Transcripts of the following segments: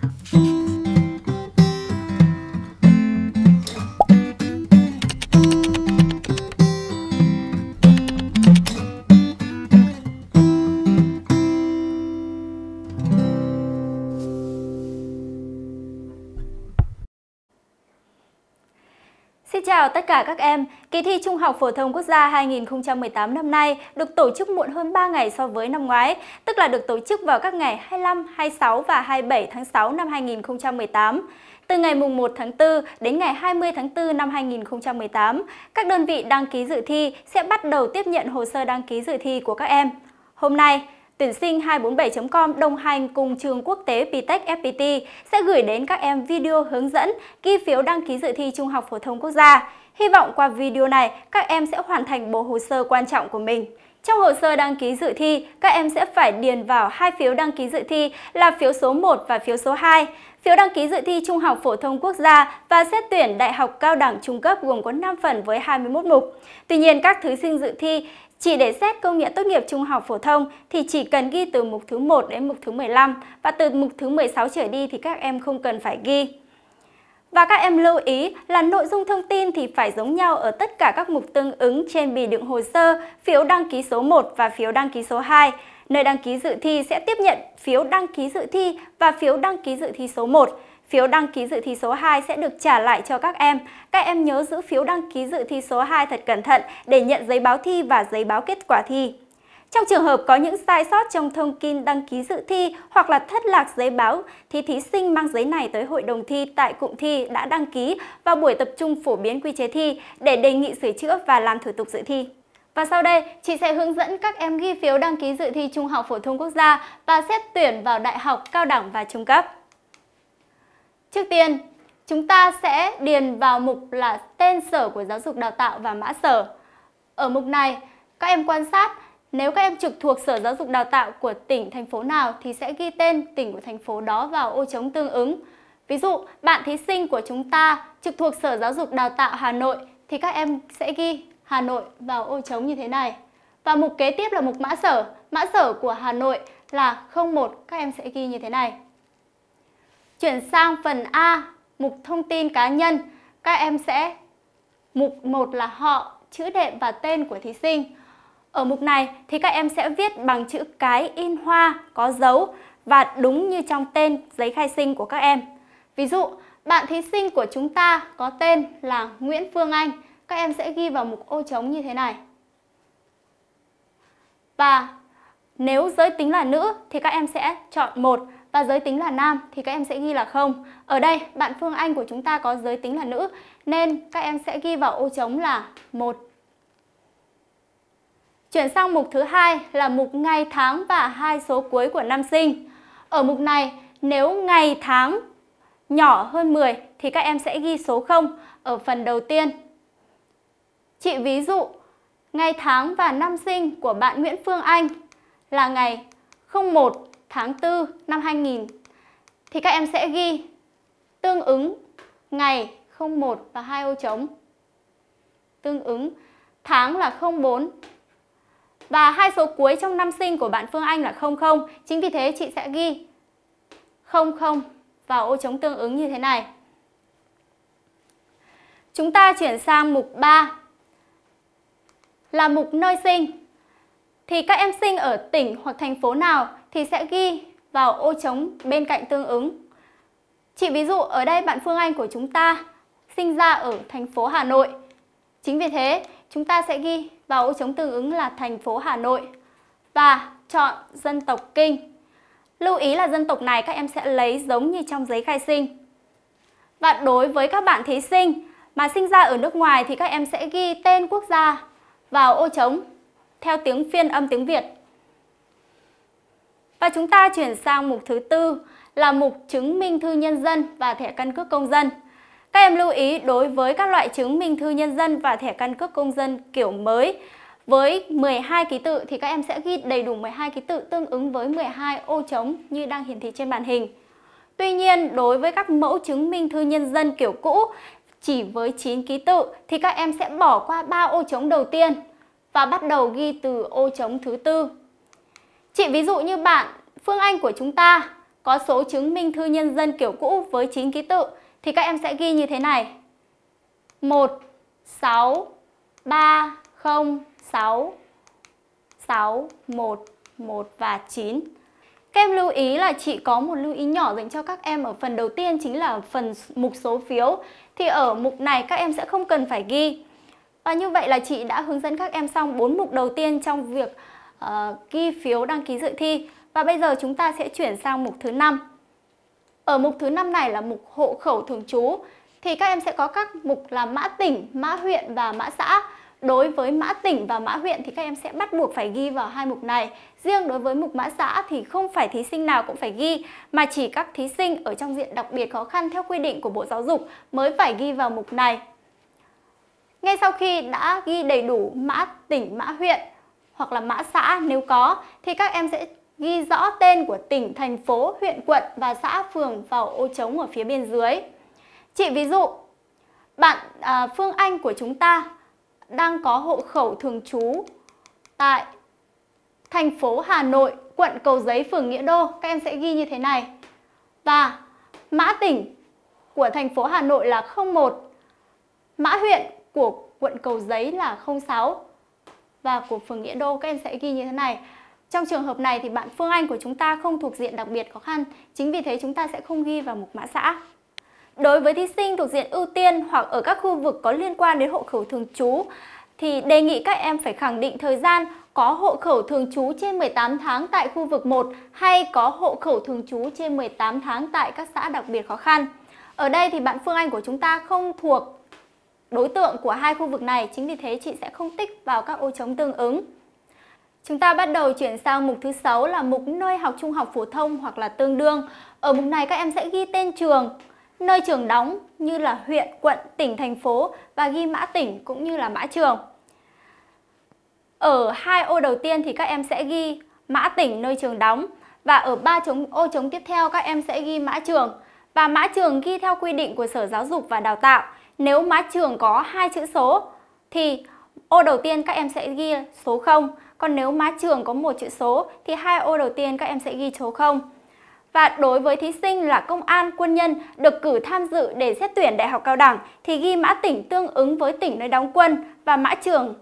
Thank you. tất cả các em, kỳ thi Trung học Phổ thông Quốc gia 2018 năm nay được tổ chức muộn hơn 3 ngày so với năm ngoái, tức là được tổ chức vào các ngày 25, 26 và 27 tháng 6 năm 2018. Từ ngày 1 tháng 4 đến ngày 20 tháng 4 năm 2018, các đơn vị đăng ký dự thi sẽ bắt đầu tiếp nhận hồ sơ đăng ký dự thi của các em. Hôm nay, Tuyển sinh 247.com đồng hành cùng trường quốc tế Pitech FPT sẽ gửi đến các em video hướng dẫn ghi phiếu đăng ký dự thi Trung học Phổ thông Quốc gia. Hy vọng qua video này, các em sẽ hoàn thành bộ hồ sơ quan trọng của mình. Trong hồ sơ đăng ký dự thi, các em sẽ phải điền vào hai phiếu đăng ký dự thi là phiếu số 1 và phiếu số 2. Phiếu đăng ký dự thi Trung học phổ thông quốc gia và xét tuyển đại học cao đẳng trung cấp gồm có 5 phần với 21 mục. Tuy nhiên, các thí sinh dự thi chỉ để xét công nhận tốt nghiệp trung học phổ thông thì chỉ cần ghi từ mục thứ 1 đến mục thứ 15 và từ mục thứ 16 trở đi thì các em không cần phải ghi. Và các em lưu ý là nội dung thông tin thì phải giống nhau ở tất cả các mục tương ứng trên bì đựng hồ sơ, phiếu đăng ký số 1 và phiếu đăng ký số 2. Nơi đăng ký dự thi sẽ tiếp nhận phiếu đăng ký dự thi và phiếu đăng ký dự thi số 1 phiếu đăng ký dự thi số 2 sẽ được trả lại cho các em. Các em nhớ giữ phiếu đăng ký dự thi số 2 thật cẩn thận để nhận giấy báo thi và giấy báo kết quả thi. Trong trường hợp có những sai sót trong thông tin đăng ký dự thi hoặc là thất lạc giấy báo, thì thí sinh mang giấy này tới hội đồng thi tại cụm thi đã đăng ký vào buổi tập trung phổ biến quy chế thi để đề nghị sửa chữa và làm thủ tục dự thi. Và sau đây, chị sẽ hướng dẫn các em ghi phiếu đăng ký dự thi Trung học Phổ thông Quốc gia và xét tuyển vào đại học, cao đẳng và trung cấp. Trước tiên, chúng ta sẽ điền vào mục là tên sở của giáo dục đào tạo và mã sở. Ở mục này, các em quan sát nếu các em trực thuộc Sở Giáo dục Đào tạo của tỉnh, thành phố nào thì sẽ ghi tên tỉnh của thành phố đó vào ô trống tương ứng. Ví dụ, bạn thí sinh của chúng ta trực thuộc Sở Giáo dục Đào tạo Hà Nội thì các em sẽ ghi Hà Nội vào ô trống như thế này. Và mục kế tiếp là mục mã sở. Mã sở của Hà Nội là 01, các em sẽ ghi như thế này. Chuyển sang phần A, mục thông tin cá nhân. Các em sẽ mục 1 là họ, chữ đệm và tên của thí sinh. Ở mục này thì các em sẽ viết bằng chữ cái in hoa có dấu và đúng như trong tên giấy khai sinh của các em. Ví dụ, bạn thí sinh của chúng ta có tên là Nguyễn Phương Anh. Các em sẽ ghi vào mục ô trống như thế này. Và nếu giới tính là nữ thì các em sẽ chọn một và giới tính là nam thì các em sẽ ghi là không. Ở đây bạn Phương Anh của chúng ta có giới tính là nữ nên các em sẽ ghi vào ô trống là một. Chuyển sang mục thứ hai là mục ngày tháng và hai số cuối của năm sinh. Ở mục này nếu ngày tháng nhỏ hơn 10 thì các em sẽ ghi số 0 ở phần đầu tiên. Chị ví dụ ngày tháng và năm sinh của bạn Nguyễn Phương Anh là ngày 01 tháng 4 năm 2000 thì các em sẽ ghi tương ứng ngày 01 và hai ô trống. Tương ứng tháng là 04 và hai số cuối trong năm sinh của bạn Phương Anh là 00. Chính vì thế chị sẽ ghi 00 vào ô trống tương ứng như thế này. Chúng ta chuyển sang mục 3 là mục nơi sinh. Thì các em sinh ở tỉnh hoặc thành phố nào thì sẽ ghi vào ô trống bên cạnh tương ứng. Chỉ ví dụ ở đây bạn Phương Anh của chúng ta sinh ra ở thành phố Hà Nội. Chính vì thế, chúng ta sẽ ghi vào ô trống tương ứng là thành phố Hà Nội và chọn dân tộc Kinh. Lưu ý là dân tộc này các em sẽ lấy giống như trong giấy khai sinh. Và đối với các bạn thí sinh mà sinh ra ở nước ngoài thì các em sẽ ghi tên quốc gia vào ô trống theo tiếng phiên âm tiếng Việt. Và chúng ta chuyển sang mục thứ tư là mục chứng minh thư nhân dân và thẻ căn cước công dân. Các em lưu ý đối với các loại chứng minh thư nhân dân và thẻ căn cước công dân kiểu mới với 12 ký tự thì các em sẽ ghi đầy đủ 12 ký tự tương ứng với 12 ô trống như đang hiển thị trên màn hình. Tuy nhiên, đối với các mẫu chứng minh thư nhân dân kiểu cũ chỉ với 9 ký tự thì các em sẽ bỏ qua 3 ô trống đầu tiên và bắt đầu ghi từ ô trống thứ tư Chị ví dụ như bạn Phương Anh của chúng ta có số chứng minh thư nhân dân kiểu cũ với 9 ký tự thì các em sẽ ghi như thế này. 1 6 3 0 6 6 1 1 và 9. Các em lưu ý là chị có một lưu ý nhỏ dành cho các em ở phần đầu tiên chính là phần mục số phiếu. Thì ở mục này các em sẽ không cần phải ghi. Và như vậy là chị đã hướng dẫn các em xong bốn mục đầu tiên trong việc Ờ, ghi phiếu đăng ký dự thi. Và bây giờ chúng ta sẽ chuyển sang mục thứ 5. Ở mục thứ 5 này là mục hộ khẩu thường trú thì các em sẽ có các mục là mã tỉnh, mã huyện và mã xã. Đối với mã tỉnh và mã huyện thì các em sẽ bắt buộc phải ghi vào hai mục này. Riêng đối với mục mã xã thì không phải thí sinh nào cũng phải ghi mà chỉ các thí sinh ở trong diện đặc biệt khó khăn theo quy định của Bộ Giáo dục mới phải ghi vào mục này. Ngay sau khi đã ghi đầy đủ mã tỉnh, mã huyện hoặc là mã xã nếu có thì các em sẽ ghi rõ tên của tỉnh, thành phố, huyện, quận và xã phường vào ô trống ở phía bên dưới. Chị ví dụ, bạn à, Phương Anh của chúng ta đang có hộ khẩu thường trú tại thành phố Hà Nội, quận Cầu Giấy, phường Nghĩa Đô. Các em sẽ ghi như thế này. Và mã tỉnh của thành phố Hà Nội là 01, mã huyện của quận Cầu Giấy là 06 và của phường Nghĩa Đô các em sẽ ghi như thế này. Trong trường hợp này thì bạn Phương Anh của chúng ta không thuộc diện đặc biệt khó khăn, chính vì thế chúng ta sẽ không ghi vào mục mã xã. Đối với thí sinh thuộc diện ưu tiên hoặc ở các khu vực có liên quan đến hộ khẩu thường trú thì đề nghị các em phải khẳng định thời gian có hộ khẩu thường trú trên 18 tháng tại khu vực 1 hay có hộ khẩu thường trú trên 18 tháng tại các xã đặc biệt khó khăn. Ở đây thì bạn Phương Anh của chúng ta không thuộc đối tượng của hai khu vực này. Chính vì thế chị sẽ không tích vào các ô trống tương ứng. Chúng ta bắt đầu chuyển sang mục thứ 6 là mục nơi học trung học phổ thông hoặc là tương đương. Ở mục này các em sẽ ghi tên trường, nơi trường đóng như là huyện, quận, tỉnh, thành phố và ghi mã tỉnh cũng như là mã trường. Ở hai ô đầu tiên thì các em sẽ ghi mã tỉnh nơi trường đóng và ở ba chống, ô trống tiếp theo các em sẽ ghi mã trường và mã trường ghi theo quy định của Sở Giáo dục và Đào tạo. Nếu mã trường có hai chữ số thì ô đầu tiên các em sẽ ghi số 0, còn nếu mã trường có một chữ số thì hai ô đầu tiên các em sẽ ghi số 0. Và đối với thí sinh là công an, quân nhân được cử tham dự để xét tuyển đại học cao đẳng thì ghi mã tỉnh tương ứng với tỉnh nơi đóng quân và mã trường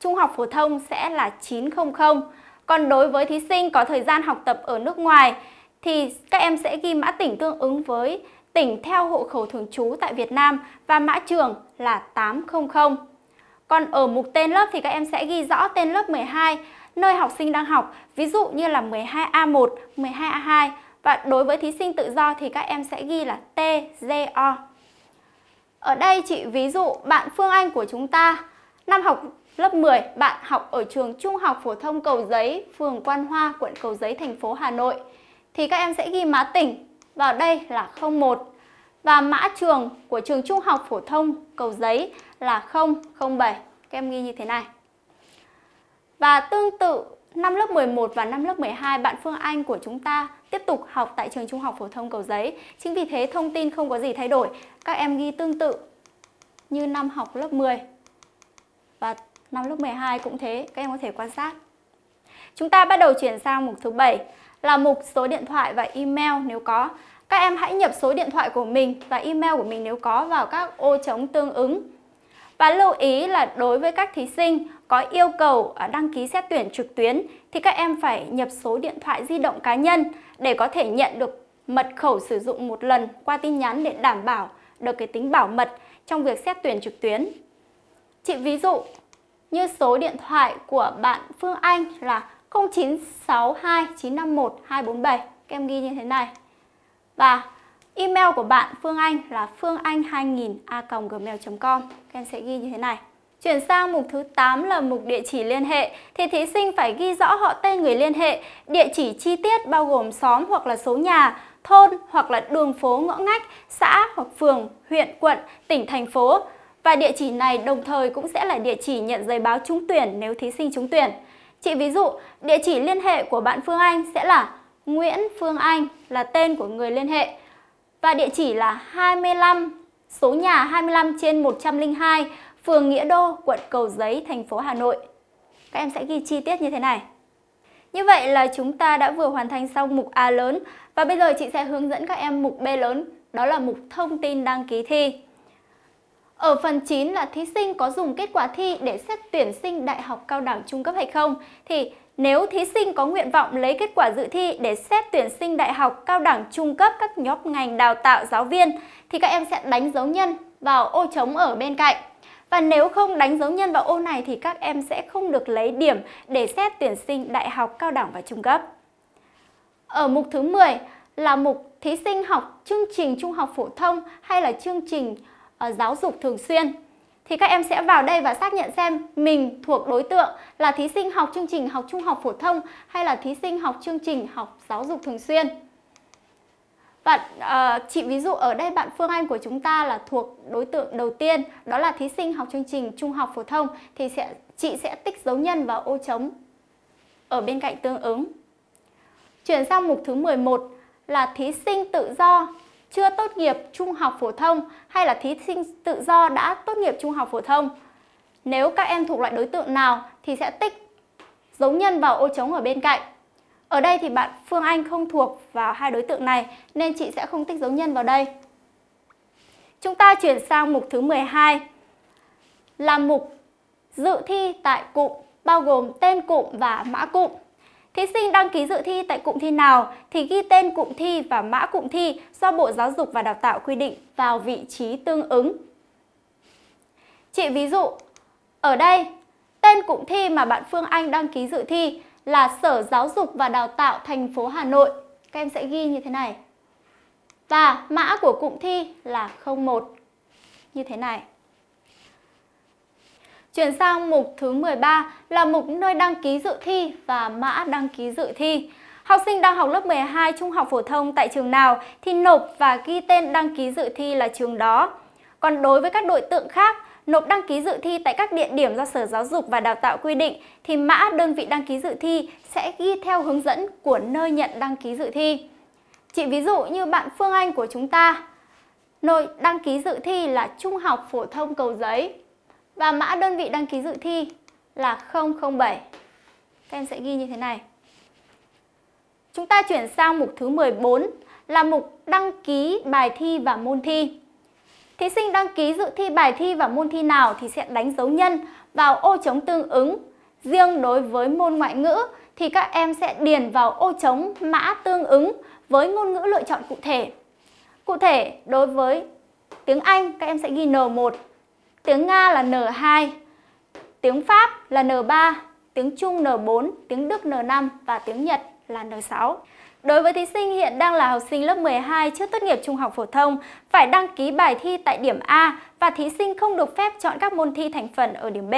trung học phổ thông sẽ là 900. Còn đối với thí sinh có thời gian học tập ở nước ngoài thì các em sẽ ghi mã tỉnh tương ứng với tỉnh theo hộ khẩu thường trú tại Việt Nam và mã trường là 800. Còn ở mục tên lớp thì các em sẽ ghi rõ tên lớp 12, nơi học sinh đang học, ví dụ như là 12A1, 12A2 và đối với thí sinh tự do thì các em sẽ ghi là TZO. Ở đây chị ví dụ bạn Phương Anh của chúng ta, năm học lớp 10, bạn học ở trường Trung học phổ thông Cầu Giấy, phường Quan Hoa, quận Cầu Giấy, thành phố Hà Nội. Thì các em sẽ ghi mã tỉnh vào đây là 01. Và mã trường của trường Trung học phổ thông Cầu Giấy là 007. Các em ghi như thế này. Và tương tự năm lớp 11 và năm lớp 12 bạn Phương Anh của chúng ta tiếp tục học tại trường Trung học phổ thông Cầu Giấy. Chính vì thế thông tin không có gì thay đổi. Các em ghi tương tự như năm học lớp 10 và năm lớp 12 cũng thế, các em có thể quan sát. Chúng ta bắt đầu chuyển sang mục thứ 7 là mục số điện thoại và email nếu có. Các em hãy nhập số điện thoại của mình và email của mình nếu có vào các ô trống tương ứng. Và lưu ý là đối với các thí sinh có yêu cầu à, đăng ký xét tuyển trực tuyến thì các em phải nhập số điện thoại di động cá nhân để có thể nhận được mật khẩu sử dụng một lần qua tin nhắn để đảm bảo được cái tính bảo mật trong việc xét tuyển trực tuyến. Chị ví dụ như số điện thoại của bạn Phương Anh là 0962 951 247 Các em ghi như thế này Và email của bạn Phương Anh là phương anh 2000 a.gmail.com Các em sẽ ghi như thế này Chuyển sang mục thứ 8 là mục địa chỉ liên hệ thì thí sinh phải ghi rõ họ tên người liên hệ, địa chỉ chi tiết bao gồm xóm hoặc là số nhà, thôn hoặc là đường phố ngõ ngách, xã hoặc phường, huyện, quận, tỉnh, thành phố. Và địa chỉ này đồng thời cũng sẽ là địa chỉ nhận giấy báo trúng tuyển nếu thí sinh trúng tuyển. Chị ví dụ, địa chỉ liên hệ của bạn Phương Anh sẽ là Nguyễn Phương Anh là tên của người liên hệ và địa chỉ là 25 số nhà 25 trên 102 phường Nghĩa Đô, quận Cầu Giấy, thành phố Hà Nội. Các em sẽ ghi chi tiết như thế này. Như vậy là chúng ta đã vừa hoàn thành xong mục A lớn và bây giờ chị sẽ hướng dẫn các em mục B lớn, đó là mục thông tin đăng ký thi. Ở phần 9 là thí sinh có dùng kết quả thi để xét tuyển sinh đại học cao đẳng trung cấp hay không? Thì nếu thí sinh có nguyện vọng lấy kết quả dự thi để xét tuyển sinh đại học cao đẳng trung cấp các nhóm ngành đào tạo giáo viên thì các em sẽ đánh dấu nhân vào ô trống ở bên cạnh. Và nếu không đánh dấu nhân vào ô này thì các em sẽ không được lấy điểm để xét tuyển sinh đại học cao đẳng và trung cấp. Ở mục thứ 10 là mục thí sinh học chương trình trung học phổ thông hay là chương trình uh, giáo dục thường xuyên thì các em sẽ vào đây và xác nhận xem mình thuộc đối tượng là thí sinh học chương trình học trung học phổ thông hay là thí sinh học chương trình học giáo dục thường xuyên. Và uh, ờ, chị ví dụ ở đây bạn Phương Anh của chúng ta là thuộc đối tượng đầu tiên đó là thí sinh học chương trình trung học phổ thông thì sẽ chị sẽ tích dấu nhân vào ô trống ở bên cạnh tương ứng. Chuyển sang mục thứ 11 là thí sinh tự do chưa tốt nghiệp trung học phổ thông hay là thí sinh tự do đã tốt nghiệp trung học phổ thông. Nếu các em thuộc loại đối tượng nào thì sẽ tích dấu nhân vào ô trống ở bên cạnh. Ở đây thì bạn Phương Anh không thuộc vào hai đối tượng này nên chị sẽ không tích dấu nhân vào đây. Chúng ta chuyển sang mục thứ 12 là mục dự thi tại cụm bao gồm tên cụm và mã cụm. Thí sinh đăng ký dự thi tại cụm thi nào thì ghi tên cụm thi và mã cụm thi do Bộ Giáo dục và Đào tạo quy định vào vị trí tương ứng. Chị ví dụ, ở đây, tên cụm thi mà bạn Phương Anh đăng ký dự thi là Sở Giáo dục và Đào tạo thành phố Hà Nội. Các em sẽ ghi như thế này. Và mã của cụm thi là 01 như thế này. Chuyển sang mục thứ 13 là mục nơi đăng ký dự thi và mã đăng ký dự thi. Học sinh đang học lớp 12 trung học phổ thông tại trường nào thì nộp và ghi tên đăng ký dự thi là trường đó. Còn đối với các đối tượng khác, nộp đăng ký dự thi tại các địa điểm do Sở Giáo dục và Đào tạo quy định thì mã đơn vị đăng ký dự thi sẽ ghi theo hướng dẫn của nơi nhận đăng ký dự thi. Chỉ ví dụ như bạn Phương Anh của chúng ta, nơi đăng ký dự thi là Trung học phổ thông Cầu Giấy và mã đơn vị đăng ký dự thi là 007. Các em sẽ ghi như thế này. Chúng ta chuyển sang mục thứ 14 là mục đăng ký bài thi và môn thi. Thí sinh đăng ký dự thi bài thi và môn thi nào thì sẽ đánh dấu nhân vào ô trống tương ứng. Riêng đối với môn ngoại ngữ thì các em sẽ điền vào ô trống mã tương ứng với ngôn ngữ lựa chọn cụ thể. Cụ thể, đối với tiếng Anh các em sẽ ghi N1, Tiếng Nga là N2, tiếng Pháp là N3, tiếng Trung N4, tiếng Đức N5 và tiếng Nhật là N6. Đối với thí sinh hiện đang là học sinh lớp 12 trước tốt nghiệp trung học phổ thông, phải đăng ký bài thi tại điểm A và thí sinh không được phép chọn các môn thi thành phần ở điểm B.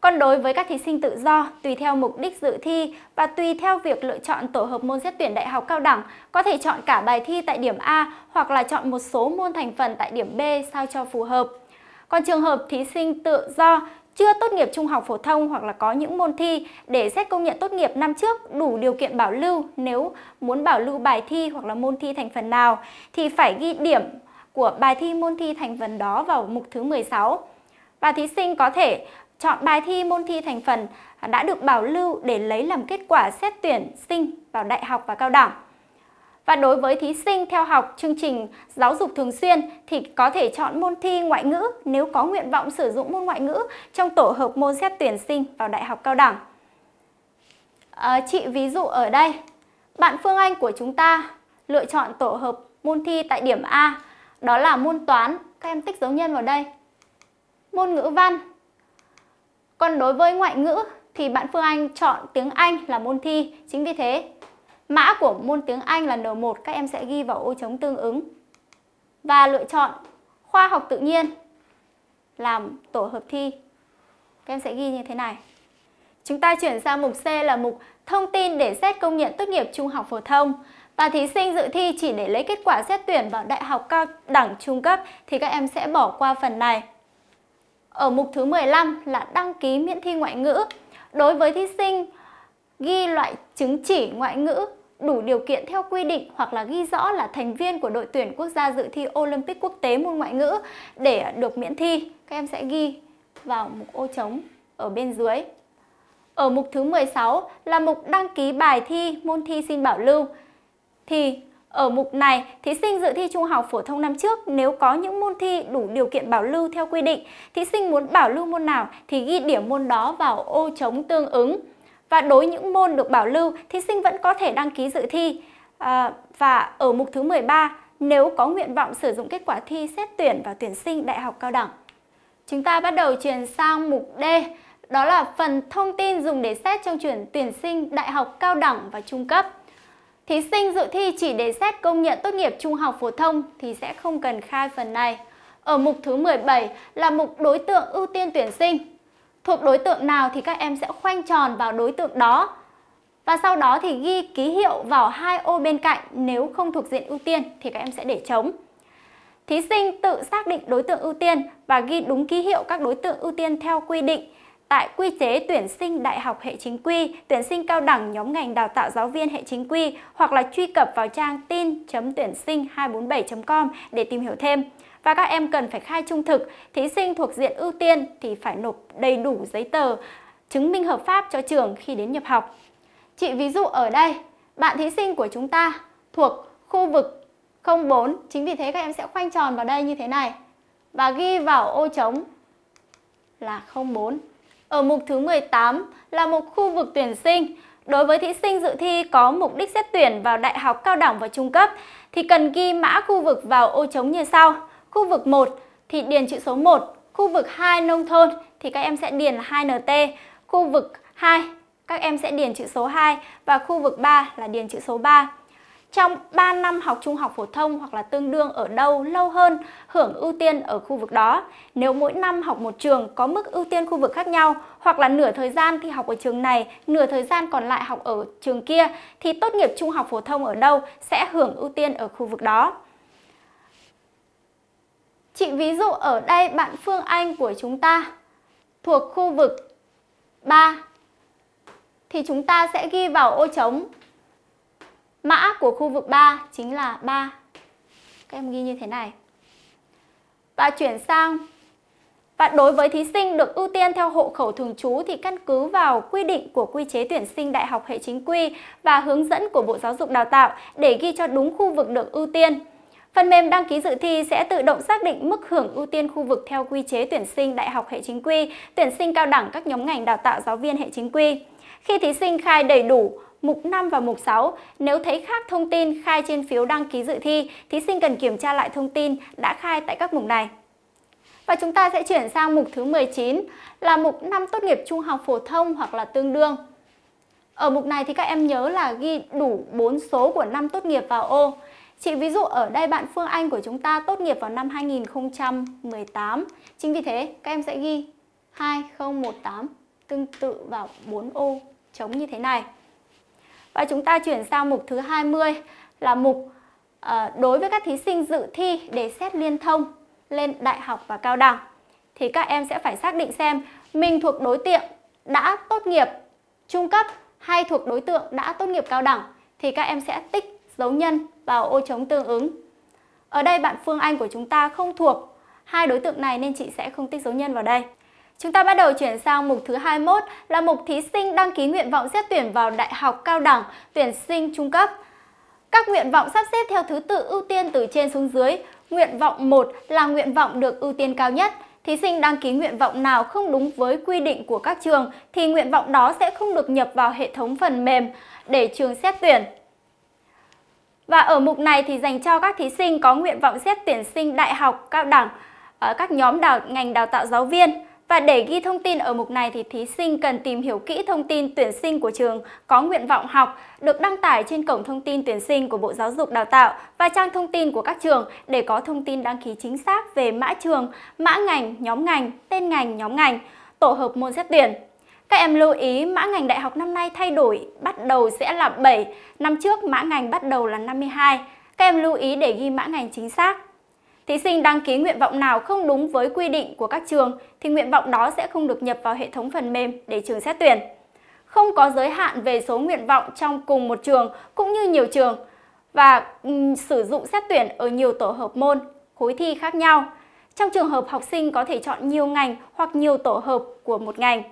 Còn đối với các thí sinh tự do, tùy theo mục đích dự thi và tùy theo việc lựa chọn tổ hợp môn xét tuyển đại học cao đẳng, có thể chọn cả bài thi tại điểm A hoặc là chọn một số môn thành phần tại điểm B sao cho phù hợp. Còn trường hợp thí sinh tự do chưa tốt nghiệp trung học phổ thông hoặc là có những môn thi để xét công nhận tốt nghiệp năm trước đủ điều kiện bảo lưu nếu muốn bảo lưu bài thi hoặc là môn thi thành phần nào thì phải ghi điểm của bài thi môn thi thành phần đó vào mục thứ 16. Và thí sinh có thể chọn bài thi môn thi thành phần đã được bảo lưu để lấy làm kết quả xét tuyển sinh vào đại học và cao đẳng. Và đối với thí sinh theo học chương trình giáo dục thường xuyên thì có thể chọn môn thi ngoại ngữ nếu có nguyện vọng sử dụng môn ngoại ngữ trong tổ hợp môn xét tuyển sinh vào đại học cao đẳng. À, chị ví dụ ở đây, bạn Phương Anh của chúng ta lựa chọn tổ hợp môn thi tại điểm A, đó là môn toán, các em tích dấu nhân vào đây, môn ngữ văn. Còn đối với ngoại ngữ thì bạn Phương Anh chọn tiếng Anh là môn thi, chính vì thế Mã của môn tiếng Anh là N1, các em sẽ ghi vào ô trống tương ứng. Và lựa chọn khoa học tự nhiên làm tổ hợp thi. Các em sẽ ghi như thế này. Chúng ta chuyển sang mục C là mục thông tin để xét công nhận tốt nghiệp trung học phổ thông và thí sinh dự thi chỉ để lấy kết quả xét tuyển vào đại học cao đẳng trung cấp thì các em sẽ bỏ qua phần này. Ở mục thứ 15 là đăng ký miễn thi ngoại ngữ. Đối với thí sinh ghi loại chứng chỉ ngoại ngữ đủ điều kiện theo quy định hoặc là ghi rõ là thành viên của đội tuyển quốc gia dự thi Olympic quốc tế môn ngoại ngữ để được miễn thi. Các em sẽ ghi vào mục ô trống ở bên dưới. Ở mục thứ 16 là mục đăng ký bài thi môn thi xin bảo lưu. Thì ở mục này, thí sinh dự thi trung học phổ thông năm trước nếu có những môn thi đủ điều kiện bảo lưu theo quy định, thí sinh muốn bảo lưu môn nào thì ghi điểm môn đó vào ô trống tương ứng. Và đối những môn được bảo lưu, thí sinh vẫn có thể đăng ký dự thi. À, và ở mục thứ 13, nếu có nguyện vọng sử dụng kết quả thi xét tuyển vào tuyển sinh đại học cao đẳng. Chúng ta bắt đầu chuyển sang mục D, đó là phần thông tin dùng để xét trong chuyển tuyển sinh đại học cao đẳng và trung cấp. Thí sinh dự thi chỉ để xét công nhận tốt nghiệp trung học phổ thông thì sẽ không cần khai phần này. Ở mục thứ 17 là mục đối tượng ưu tiên tuyển sinh. Thuộc đối tượng nào thì các em sẽ khoanh tròn vào đối tượng đó và sau đó thì ghi ký hiệu vào hai ô bên cạnh nếu không thuộc diện ưu tiên thì các em sẽ để trống. Thí sinh tự xác định đối tượng ưu tiên và ghi đúng ký hiệu các đối tượng ưu tiên theo quy định tại quy chế tuyển sinh đại học hệ chính quy, tuyển sinh cao đẳng nhóm ngành đào tạo giáo viên hệ chính quy hoặc là truy cập vào trang tin .tuyển sinh 247 com để tìm hiểu thêm và các em cần phải khai trung thực. Thí sinh thuộc diện ưu tiên thì phải nộp đầy đủ giấy tờ chứng minh hợp pháp cho trường khi đến nhập học. Chị ví dụ ở đây, bạn thí sinh của chúng ta thuộc khu vực 04, chính vì thế các em sẽ khoanh tròn vào đây như thế này và ghi vào ô trống là 04. Ở mục thứ 18 là một khu vực tuyển sinh. Đối với thí sinh dự thi có mục đích xét tuyển vào đại học, cao đẳng và trung cấp thì cần ghi mã khu vực vào ô trống như sau. Khu vực 1 thì điền chữ số 1, khu vực 2 nông thôn thì các em sẽ điền là 2NT, khu vực 2 các em sẽ điền chữ số 2 và khu vực 3 là điền chữ số 3. Trong 3 năm học trung học phổ thông hoặc là tương đương ở đâu lâu hơn, hưởng ưu tiên ở khu vực đó. Nếu mỗi năm học một trường có mức ưu tiên khu vực khác nhau, hoặc là nửa thời gian thì học ở trường này, nửa thời gian còn lại học ở trường kia, thì tốt nghiệp trung học phổ thông ở đâu sẽ hưởng ưu tiên ở khu vực đó. Chị ví dụ ở đây bạn Phương Anh của chúng ta thuộc khu vực 3 thì chúng ta sẽ ghi vào ô trống mã của khu vực 3 chính là 3. Các em ghi như thế này. Và chuyển sang và đối với thí sinh được ưu tiên theo hộ khẩu thường trú thì căn cứ vào quy định của quy chế tuyển sinh đại học hệ chính quy và hướng dẫn của Bộ Giáo dục Đào tạo để ghi cho đúng khu vực được ưu tiên. Phần mềm đăng ký dự thi sẽ tự động xác định mức hưởng ưu tiên khu vực theo quy chế tuyển sinh đại học hệ chính quy, tuyển sinh cao đẳng các nhóm ngành đào tạo giáo viên hệ chính quy. Khi thí sinh khai đầy đủ mục 5 và mục 6, nếu thấy khác thông tin khai trên phiếu đăng ký dự thi, thí sinh cần kiểm tra lại thông tin đã khai tại các mục này. Và chúng ta sẽ chuyển sang mục thứ 19 là mục năm tốt nghiệp trung học phổ thông hoặc là tương đương. Ở mục này thì các em nhớ là ghi đủ 4 số của năm tốt nghiệp vào ô. Chị ví dụ ở đây bạn Phương Anh của chúng ta tốt nghiệp vào năm 2018. Chính vì thế các em sẽ ghi 2018 tương tự vào 4 ô trống như thế này. Và chúng ta chuyển sang mục thứ 20 là mục à, đối với các thí sinh dự thi để xét liên thông lên đại học và cao đẳng. Thì các em sẽ phải xác định xem mình thuộc đối tượng đã tốt nghiệp trung cấp hay thuộc đối tượng đã tốt nghiệp cao đẳng thì các em sẽ tích dấu nhân vào ô trống tương ứng. Ở đây bạn Phương Anh của chúng ta không thuộc hai đối tượng này nên chị sẽ không tích dấu nhân vào đây. Chúng ta bắt đầu chuyển sang mục thứ 21 là mục thí sinh đăng ký nguyện vọng xét tuyển vào đại học cao đẳng, tuyển sinh trung cấp. Các nguyện vọng sắp xếp theo thứ tự ưu tiên từ trên xuống dưới. Nguyện vọng 1 là nguyện vọng được ưu tiên cao nhất. Thí sinh đăng ký nguyện vọng nào không đúng với quy định của các trường thì nguyện vọng đó sẽ không được nhập vào hệ thống phần mềm để trường xét tuyển. Và ở mục này thì dành cho các thí sinh có nguyện vọng xét tuyển sinh đại học, cao đẳng, ở ờ, các nhóm đào, ngành đào tạo giáo viên. Và để ghi thông tin ở mục này thì thí sinh cần tìm hiểu kỹ thông tin tuyển sinh của trường có nguyện vọng học được đăng tải trên cổng thông tin tuyển sinh của Bộ Giáo dục Đào tạo và trang thông tin của các trường để có thông tin đăng ký chính xác về mã trường, mã ngành, nhóm ngành, tên ngành, nhóm ngành, tổ hợp môn xét tuyển. Các em lưu ý mã ngành đại học năm nay thay đổi bắt đầu sẽ là 7, năm trước mã ngành bắt đầu là 52. Các em lưu ý để ghi mã ngành chính xác. Thí sinh đăng ký nguyện vọng nào không đúng với quy định của các trường thì nguyện vọng đó sẽ không được nhập vào hệ thống phần mềm để trường xét tuyển. Không có giới hạn về số nguyện vọng trong cùng một trường cũng như nhiều trường và ừ, sử dụng xét tuyển ở nhiều tổ hợp môn, khối thi khác nhau. Trong trường hợp học sinh có thể chọn nhiều ngành hoặc nhiều tổ hợp của một ngành.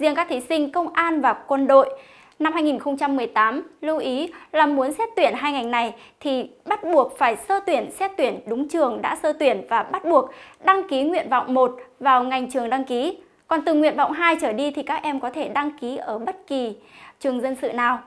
Riêng các thí sinh công an và quân đội năm 2018 lưu ý là muốn xét tuyển hai ngành này thì bắt buộc phải sơ tuyển xét tuyển đúng trường đã sơ tuyển và bắt buộc đăng ký nguyện vọng 1 vào ngành trường đăng ký. Còn từ nguyện vọng 2 trở đi thì các em có thể đăng ký ở bất kỳ trường dân sự nào.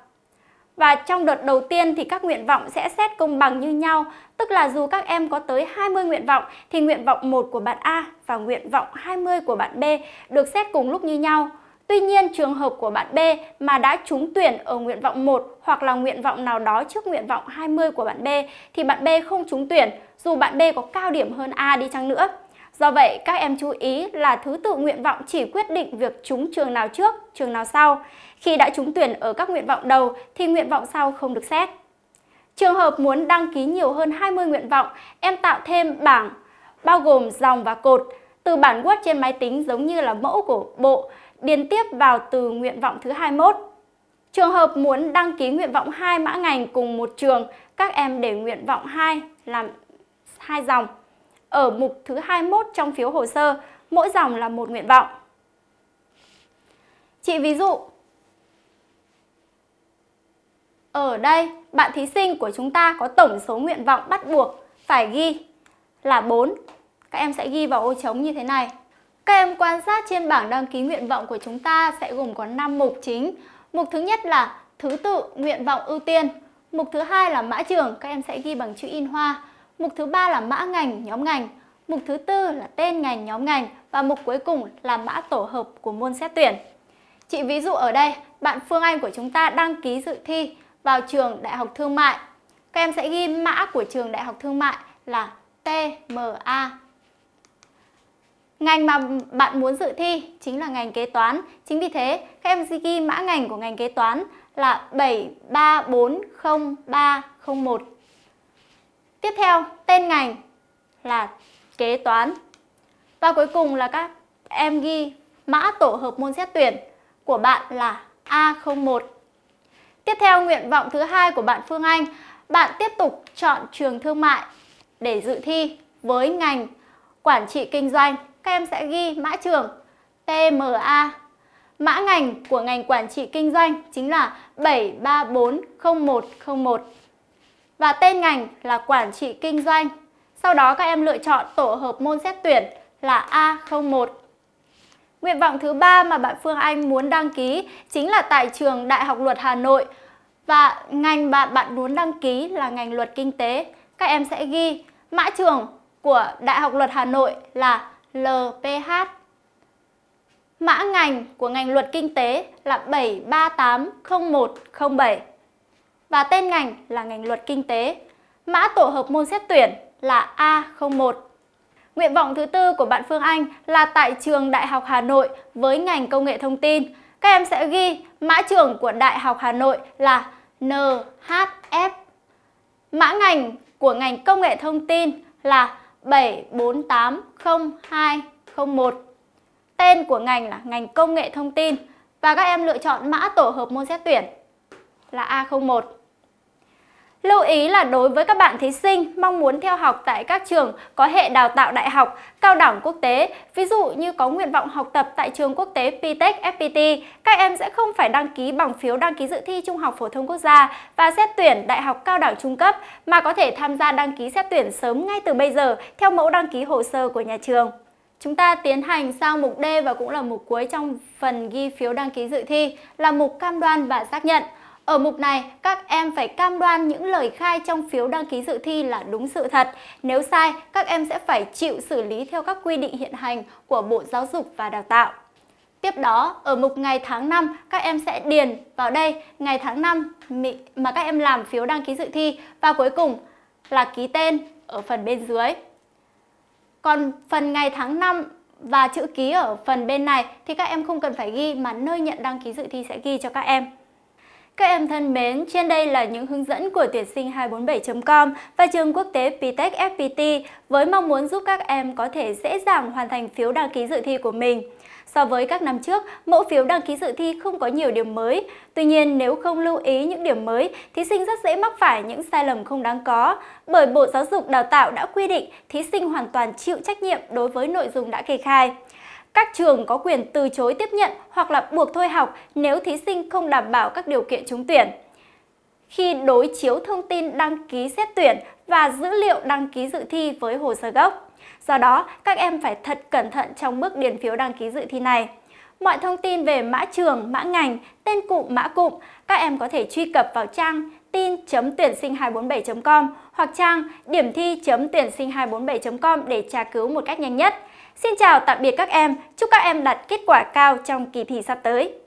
Và trong đợt đầu tiên thì các nguyện vọng sẽ xét công bằng như nhau, tức là dù các em có tới 20 nguyện vọng thì nguyện vọng 1 của bạn A và nguyện vọng 20 của bạn B được xét cùng lúc như nhau. Tuy nhiên, trường hợp của bạn B mà đã trúng tuyển ở nguyện vọng 1 hoặc là nguyện vọng nào đó trước nguyện vọng 20 của bạn B thì bạn B không trúng tuyển dù bạn B có cao điểm hơn A đi chăng nữa. Do vậy, các em chú ý là thứ tự nguyện vọng chỉ quyết định việc trúng trường nào trước, trường nào sau. Khi đã trúng tuyển ở các nguyện vọng đầu thì nguyện vọng sau không được xét. Trường hợp muốn đăng ký nhiều hơn 20 nguyện vọng, em tạo thêm bảng bao gồm dòng và cột từ bản Word trên máy tính giống như là mẫu của bộ điền tiếp vào từ nguyện vọng thứ 21. Trường hợp muốn đăng ký nguyện vọng 2 mã ngành cùng một trường, các em để nguyện vọng 2 làm hai dòng. Ở mục thứ 21 trong phiếu hồ sơ, mỗi dòng là một nguyện vọng. Chị ví dụ, ở đây bạn thí sinh của chúng ta có tổng số nguyện vọng bắt buộc phải ghi là 4. Các em sẽ ghi vào ô trống như thế này. Các em quan sát trên bảng đăng ký nguyện vọng của chúng ta sẽ gồm có 5 mục chính. Mục thứ nhất là thứ tự nguyện vọng ưu tiên. Mục thứ hai là mã trường, các em sẽ ghi bằng chữ in hoa. Mục thứ ba là mã ngành, nhóm ngành. Mục thứ tư là tên ngành, nhóm ngành. Và mục cuối cùng là mã tổ hợp của môn xét tuyển. Chị ví dụ ở đây, bạn Phương Anh của chúng ta đăng ký dự thi vào trường Đại học Thương mại. Các em sẽ ghi mã của trường Đại học Thương mại là TMA Ngành mà bạn muốn dự thi chính là ngành kế toán. Chính vì thế, các em ghi mã ngành của ngành kế toán là 734031. Tiếp theo, tên ngành là kế toán. Và cuối cùng là các em ghi mã tổ hợp môn xét tuyển của bạn là A01. Tiếp theo, nguyện vọng thứ hai của bạn Phương Anh, bạn tiếp tục chọn trường thương mại để dự thi với ngành quản trị kinh doanh các em sẽ ghi mã trường TMA. Mã ngành của ngành quản trị kinh doanh chính là 7340101 và tên ngành là quản trị kinh doanh. Sau đó các em lựa chọn tổ hợp môn xét tuyển là A01. Nguyện vọng thứ ba mà bạn Phương Anh muốn đăng ký chính là tại trường Đại học Luật Hà Nội và ngành bạn bạn muốn đăng ký là ngành luật kinh tế. Các em sẽ ghi mã trường của Đại học Luật Hà Nội là LPH. Mã ngành của ngành luật kinh tế là 7380107 và tên ngành là ngành luật kinh tế. Mã tổ hợp môn xét tuyển là A01. Nguyện vọng thứ tư của bạn Phương Anh là tại trường Đại học Hà Nội với ngành công nghệ thông tin. Các em sẽ ghi mã trường của Đại học Hà Nội là NHF. Mã ngành của ngành công nghệ thông tin là 7480201. Tên của ngành là ngành công nghệ thông tin và các em lựa chọn mã tổ hợp môn xét tuyển là A01. Lưu ý là đối với các bạn thí sinh mong muốn theo học tại các trường có hệ đào tạo đại học, cao đẳng quốc tế, ví dụ như có nguyện vọng học tập tại trường quốc tế PTEC FPT, các em sẽ không phải đăng ký bằng phiếu đăng ký dự thi Trung học Phổ thông Quốc gia và xét tuyển đại học cao đẳng trung cấp mà có thể tham gia đăng ký xét tuyển sớm ngay từ bây giờ theo mẫu đăng ký hồ sơ của nhà trường. Chúng ta tiến hành sang mục D và cũng là mục cuối trong phần ghi phiếu đăng ký dự thi là mục cam đoan và xác nhận. Ở mục này, các em phải cam đoan những lời khai trong phiếu đăng ký dự thi là đúng sự thật. Nếu sai, các em sẽ phải chịu xử lý theo các quy định hiện hành của Bộ Giáo dục và Đào tạo. Tiếp đó, ở mục ngày tháng năm, các em sẽ điền vào đây ngày tháng năm mà các em làm phiếu đăng ký dự thi và cuối cùng là ký tên ở phần bên dưới. Còn phần ngày tháng năm và chữ ký ở phần bên này thì các em không cần phải ghi mà nơi nhận đăng ký dự thi sẽ ghi cho các em. Các em thân mến, trên đây là những hướng dẫn của tuyển sinh 247.com và trường quốc tế PTEC FPT với mong muốn giúp các em có thể dễ dàng hoàn thành phiếu đăng ký dự thi của mình. So với các năm trước, mẫu phiếu đăng ký dự thi không có nhiều điểm mới. Tuy nhiên, nếu không lưu ý những điểm mới, thí sinh rất dễ mắc phải những sai lầm không đáng có, bởi Bộ Giáo dục Đào tạo đã quy định thí sinh hoàn toàn chịu trách nhiệm đối với nội dung đã kê khai. Các trường có quyền từ chối tiếp nhận hoặc là buộc thôi học nếu thí sinh không đảm bảo các điều kiện trúng tuyển. Khi đối chiếu thông tin đăng ký xét tuyển và dữ liệu đăng ký dự thi với hồ sơ gốc. Do đó, các em phải thật cẩn thận trong bước điền phiếu đăng ký dự thi này. Mọi thông tin về mã trường, mã ngành, tên cụm, mã cụm, các em có thể truy cập vào trang tin.tuyển sinh 247.com hoặc trang điểm thi.tuyển sinh 247.com để tra cứu một cách nhanh nhất. Xin chào tạm biệt các em, chúc các em đạt kết quả cao trong kỳ thi sắp tới.